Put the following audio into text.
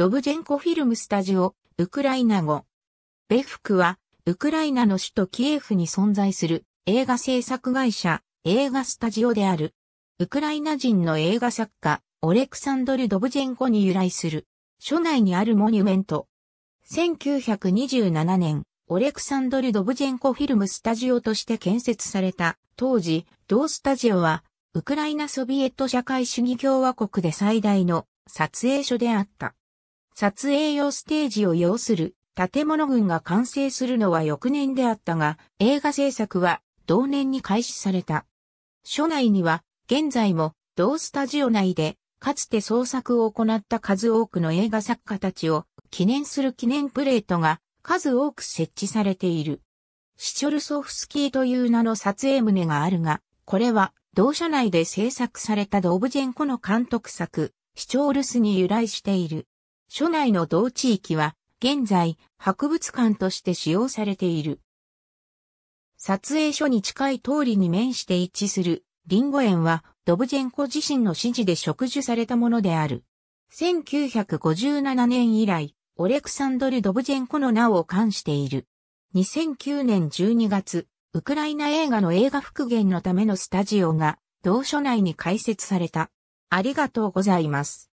ドブジェンコフィルムスタジオ、ウクライナ語。ベフクは、ウクライナの首都キエフに存在する映画制作会社、映画スタジオである。ウクライナ人の映画作家、オレクサンドル・ドブジェンコに由来する、署内にあるモニュメント。1927年、オレクサンドル・ドブジェンコフィルムスタジオとして建設された、当時、同スタジオは、ウクライナソビエト社会主義共和国で最大の撮影所であった。撮影用ステージを要する建物群が完成するのは翌年であったが、映画制作は同年に開始された。署内には現在も同スタジオ内でかつて創作を行った数多くの映画作家たちを記念する記念プレートが数多く設置されている。シチョルソフスキーという名の撮影棟があるが、これは同社内で制作されたドオブジェンコの監督作、シチョールスに由来している。所内の同地域は、現在、博物館として使用されている。撮影所に近い通りに面して一致する、リンゴ園は、ドブジェンコ自身の指示で植樹されたものである。1957年以来、オレクサンドル・ドブジェンコの名を冠している。2009年12月、ウクライナ映画の映画復元のためのスタジオが、同所内に開設された。ありがとうございます。